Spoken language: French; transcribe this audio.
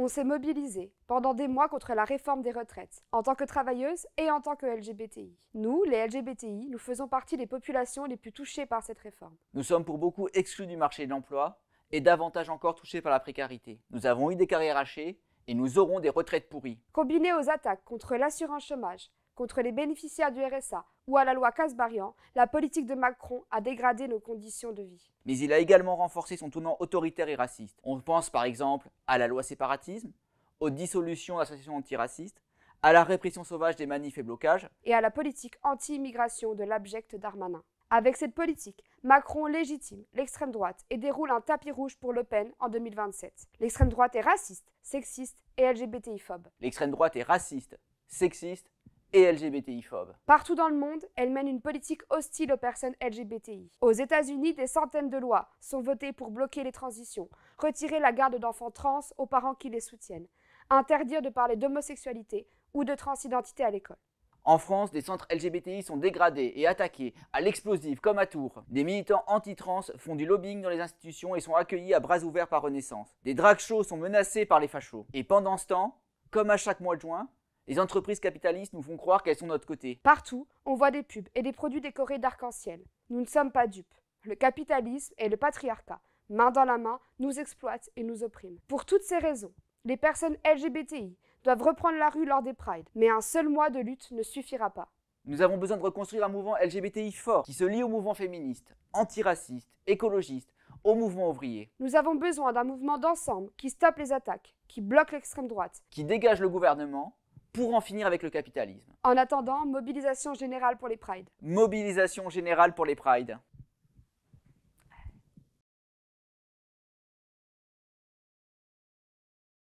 On s'est mobilisé pendant des mois contre la réforme des retraites, en tant que travailleuses et en tant que LGBTI. Nous, les LGBTI, nous faisons partie des populations les plus touchées par cette réforme. Nous sommes pour beaucoup exclus du marché de l'emploi et davantage encore touchés par la précarité. Nous avons eu des carrières hachées et nous aurons des retraites pourries. Combiné aux attaques contre l'assurance chômage, contre les bénéficiaires du RSA ou à la loi Casbarian, la politique de Macron a dégradé nos conditions de vie. Mais il a également renforcé son tournant autoritaire et raciste. On pense par exemple à la loi séparatisme, aux dissolutions d'associations antiracistes, à la répression sauvage des manifs et blocages, et à la politique anti-immigration de l'abject Darmanin. Avec cette politique, Macron légitime l'extrême droite et déroule un tapis rouge pour Le Pen en 2027. L'extrême droite est raciste, sexiste et LGBTI-phobe. L'extrême droite est raciste, sexiste et LGBTI-phobe. Partout dans le monde, elle mène une politique hostile aux personnes LGBTI. Aux États-Unis, des centaines de lois sont votées pour bloquer les transitions, retirer la garde d'enfants trans aux parents qui les soutiennent, interdire de parler d'homosexualité ou de transidentité à l'école. En France, des centres LGBTI sont dégradés et attaqués, à l'explosif comme à Tours. Des militants anti-trans font du lobbying dans les institutions et sont accueillis à bras ouverts par Renaissance. Des drag shows sont menacés par les fachos. Et pendant ce temps, comme à chaque mois de juin, les entreprises capitalistes nous font croire qu'elles sont de notre côté. Partout, on voit des pubs et des produits décorés d'arc-en-ciel. Nous ne sommes pas dupes. Le capitalisme et le patriarcat, main dans la main, nous exploitent et nous oppriment. Pour toutes ces raisons, les personnes LGBTI doivent reprendre la rue lors des prides, mais un seul mois de lutte ne suffira pas. Nous avons besoin de reconstruire un mouvement LGBTI fort qui se lie au mouvement féministe, antiraciste, écologiste, au mouvement ouvrier. Nous avons besoin d'un mouvement d'ensemble qui stoppe les attaques, qui bloque l'extrême droite, qui dégage le gouvernement pour en finir avec le capitalisme. En attendant, mobilisation générale pour les prides. Mobilisation générale pour les prides.